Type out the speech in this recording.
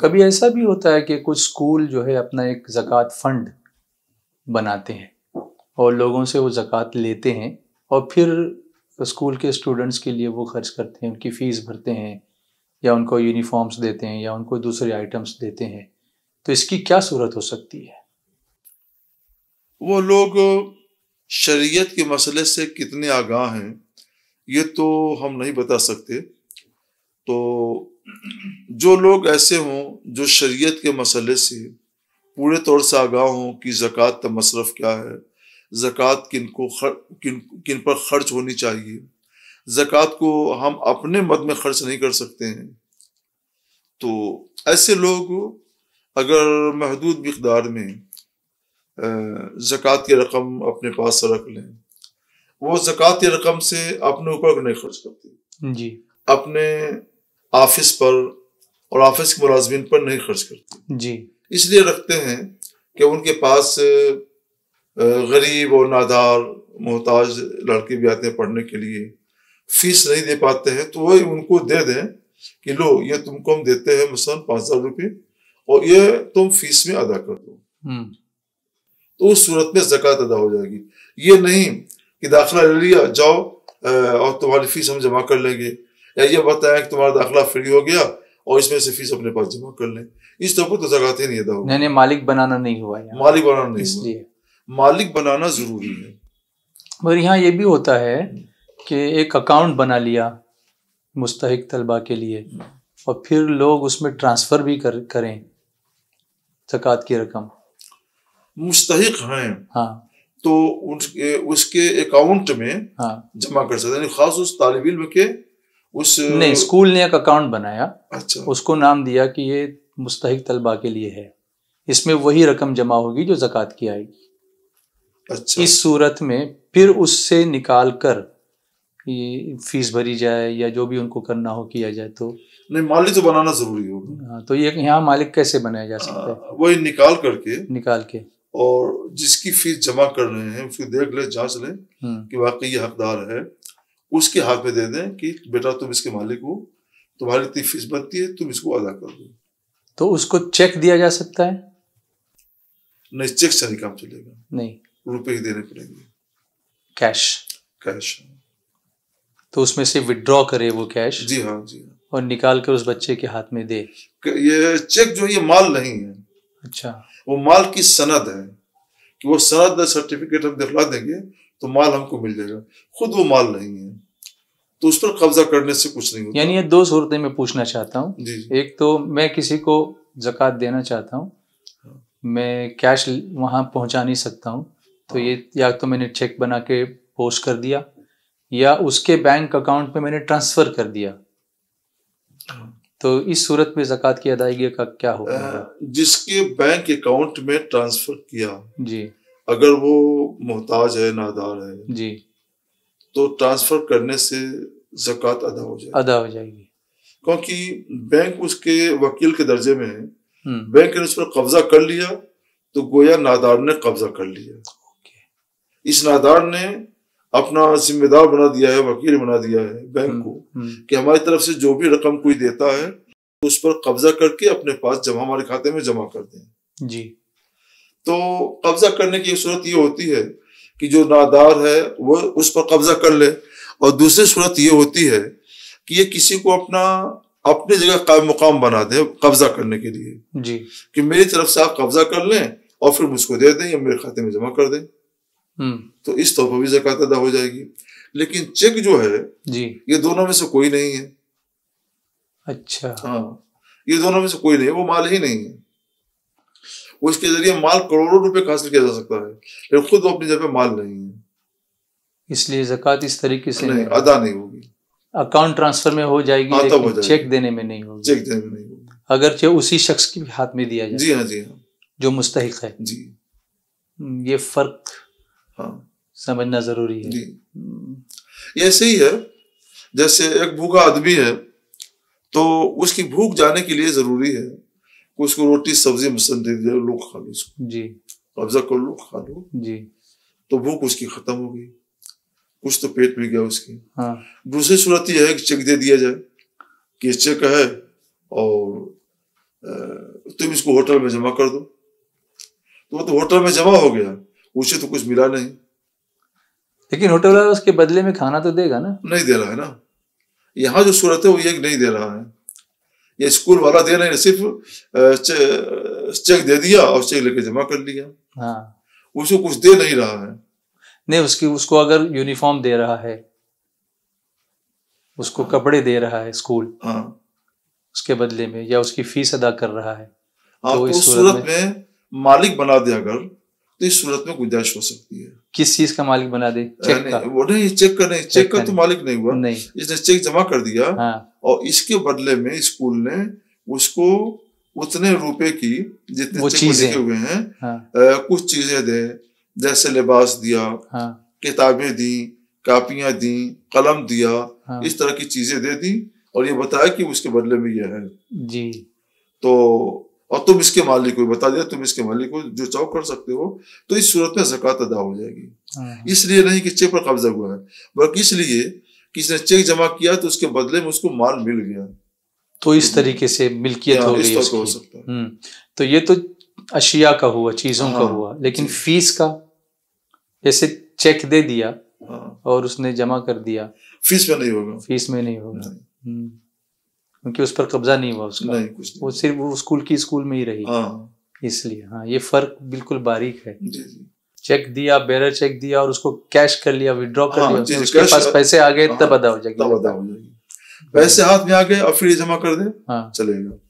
कभी ऐसा भी होता है कि कुछ स्कूल जो है अपना एक जक़ात फ़ंड बनाते हैं और लोगों से वो जक़ात लेते हैं और फिर स्कूल के स्टूडेंट्स के लिए वो खर्च करते हैं उनकी फ़ीस भरते हैं या उनको यूनिफॉर्म्स देते हैं या उनको दूसरे आइटम्स देते हैं तो इसकी क्या सूरत हो सकती है वो लोग शरीयत के मसले से कितने आगाह हैं ये तो हम नहीं बता सकते तो जो लोग ऐसे हों जो शरीयत के मसले से पूरे तौर से आगाह हों कि ज़क़़त का मसरफ़ क्या है ज़क़़त किन को खर, किन किन पर खर्च होनी चाहिए ज़क़़त को हम अपने मद में खर्च नहीं कर सकते हैं तो ऐसे लोग अगर महदूद मकदार में ज़क़़त की रकम अपने पास रख लें वो ज़क़़त की रकम से अपने ऊपर नहीं खर्च करते जी अपने ऑफिस पर और ऑफिस के मुलाजमीन पर नहीं खर्च करते जी इसलिए रखते हैं कि उनके पास गरीब और नादार मोहताज लड़के भी आते हैं पढ़ने के लिए फीस नहीं दे पाते हैं तो वही उनको दे दें कि लो ये तुमको हम देते हैं मसलन पाँच हजार रुपये और ये तुम फीस में अदा कर दो हम्म। तो उस सूरत में जक़ात अदा हो जाएगी ये नहीं कि दाखिला ले लिया जाओ और तुम्हारी फीस हम जमा कर लेंगे या ये बताया कि तुम्हारा दाखिला फ्री हो गया और इसमें से फीस अपने पास जमा कर लें इस तरह को तो जगाते नहीं अदा नहीं नहीं मालिक बनाना नहीं हुआ मालिक बनाना नहीं इसलिए मालिक बनाना जरूरी है और यहाँ ये भी होता है कि एक अकाउंट बना लिया मुस्तक तलबा के लिए और फिर लोग उसमें ट्रांसफ़र भी कर करें जक़ात की रकम मुस्तक हैं हाँ तो उनके उसके अकाउंट में हाँ जमा कर सकते हैं खास उस तालब इल्म के उस नहीं स्कूल ने एक अकाउंट बनाया अच्छा उसको नाम दिया कि ये मुस्तक तलबा के लिए है इसमें वही रकम जमा होगी जो जक़ात की आएगी अच्छा इस सूरत में फिर उससे निकाल कर ये फीस भरी जाए या जो भी उनको करना हो किया जाए तो नहीं मालिक तो बनाना जरूरी होगा हाँ, तो ये यहाँ मालिक कैसे बनाया जा सकता है वही निकाल करके निकाल के और जिसकी फीस जमा कर रहे हैं उसको देख ले जांच ले हम्म। कि वाकई ये हकदार है उसके हाथ में दे दें कि बेटा तुम इसके मालिक हो तुम्हारी इतनी फीस बनती है तुम इसको अदा कर दो तो उसको चेक दिया जा सकता है नहीं चेक से नहीं काम चलेगा नहीं रुपए ही देने पड़ेंगे कैश कैश तो उसमें से विड्रॉ करे वो कैश जी हाँ जी हाँ और निकाल कर उस बच्चे के हाथ में दे ये चेक जो ये माल नहीं है अच्छा वो माल की सनद है कि वो सनद सर्टिफिकेट हम दिखला देंगे तो माल हमको मिल जाएगा खुद वो माल नहीं है तो उस पर कब्जा करने से कुछ नहीं होता यानी ये दो सूरतें मैं पूछना चाहता हूँ एक तो मैं किसी को जक़ात देना चाहता हूँ हाँ। मैं कैश वहाँ पहुँचा नहीं सकता हूँ तो ये हाँ। या तो मैंने चेक बना के पोस्ट कर दिया या उसके बैंक अकाउंट में मैंने ट्रांसफ़र कर दिया हाँ। तो इस सूरत में जक़ात की अदायगी का क्या होगा जिसके बैंक अकाउंट में ट्रांसफ़र किया जी अगर वो मोहताज है नादार है जी तो ट्रांसफर करने से जक़ात अदा हो जाएगी अदा हो जाएगी क्योंकि बैंक उसके वकील के दर्जे में है हम्म। बैंक ने उस पर कब्जा कर लिया तो गोया नादार ने कब्जा कर लिया इस नादार ने अपना जिम्मेदार बना दिया है वकील बना दिया है बैंक हम्म, को हम्म। कि हमारी तरफ से जो भी रकम कोई देता है तो उस पर कब्जा करके अपने पास जमा हमारे खाते में जमा कर दें जी तो कब्जा करने की एक सूरत ये होती है कि जो नादार है वो उस पर कब्जा कर ले और दूसरी सूरत ये होती है कि ये किसी को अपना अपनी जगह का मुकाम बना दे कब्जा करने के लिए जी कि मेरी तरफ से आप कब्जा कर लें और फिर मुझको दे दें या मेरे खाते में जमा कर दें हम्म। तो इस तौर पर भी जकत अदा हो जाएगी लेकिन चेक जो है जी ये दोनों में से कोई नहीं है अच्छा हाँ ये दोनों में से कोई नहीं है वो माल ही नहीं है वो इसके जरिए माल करोड़ों रुपए हासिल किया जा सकता है लेकिन खुद वो अपनी जगह माल नहीं है इसलिए जक़ात इस तरीके से नहीं अदा नहीं होगी अकाउंट ट्रांसफर में हो जाएगी हाँ, लेकिन हो चेक देने में नहीं होगी चेक देने में नहीं होगी अगरचे उसी शख्स के हाथ में दिया जाए जी हाँ जी हाँ जो मुस्तक हम्म, हाँ। है जी ये फर्क हाँ समझना जरूरी है जी ऐसे ही है जैसे एक भूखा आदमी है तो उसकी भूख जाने के लिए जरूरी है उसको रोटी सब्जी मसन दे दे लोग खा लो उसको जी कब्जा कर लो खा लो जी तो भूख उसकी खत्म हो गई कुछ तो पेट में गया उसके हाँ। दूसरी सूरत यह है कि चेक दे दिया जाए कि चेक है और तुम इसको होटल में जमा कर दो तो वो तो होटल में जमा हो गया उसे तो कुछ मिला नहीं लेकिन होटल वाला उसके बदले में खाना तो देगा ना नहीं दे रहा है ना यहाँ जो सूरत है वो ये नहीं दे रहा है ये स्कूल वाला दे रहे सिर्फ चेक दे दिया और चेक लेके जमा कर लिया हाँ। उसको कुछ दे नहीं रहा है नहीं उसकी उसको अगर यूनिफॉर्म दे रहा है उसको हाँ। कपड़े दे रहा है स्कूल हाँ। उसके बदले में या उसकी फीस अदा कर रहा है हाँ, तो, तो इस सूरत में, में मालिक बना दिया अगर तो इस सूरत में गुंजाइश हो सकती है किस चीज का मालिक बना दे चेक नहीं, का। वो नहीं चेक का नहीं चेक, चेक का, तो मालिक नहीं हुआ नहीं। इसने चेक जमा कर दिया हाँ। और इसके बदले में स्कूल ने उसको उतने रुपए की जितने चेक हुए हैं हाँ। आ, कुछ चीजें दे जैसे लिबास दिया हाँ। किताबें दी कापियां दी कलम दिया हाँ। इस तरह की चीजें दे दी और ये बताया कि उसके बदले में यह है जी तो और तुम इसके मालिक को बता दिया तुम इसके मालिक हो जो चाहो कर सकते हो तो इस सूरत में जक़ात अदा हो जाएगी हाँ। इसलिए नहीं कि चेक पर कब्जा हुआ है बल्कि इसलिए किसी चेक जमा किया तो उसके बदले में उसको माल मिल गया तो इस तरीके से मिल्कियत हाँ, हो गई हो सकता है हम्म, तो ये तो अशिया का हुआ चीजों का हाँ, हुआ लेकिन फीस का जैसे चेक दे दिया और उसने जमा कर दिया फीस में नहीं होगा फीस में नहीं होगा हम्म। क्योंकि उस पर कब्जा नहीं हुआ उसका नहीं, कुछ नहीं। वो सिर्फ वो स्कूल की स्कूल में ही रही हाँ। इसलिए हाँ ये फर्क बिल्कुल बारीक है चेक दिया बेरर चेक दिया और उसको कैश कर लिया विद्रॉ कर हाँ, लिया उसके पास पैसे आ गए हाँ, तब अदा हो जाएगी पैसे हाथ में आ गए और फिर जमा कर दे हाँ, चलेगा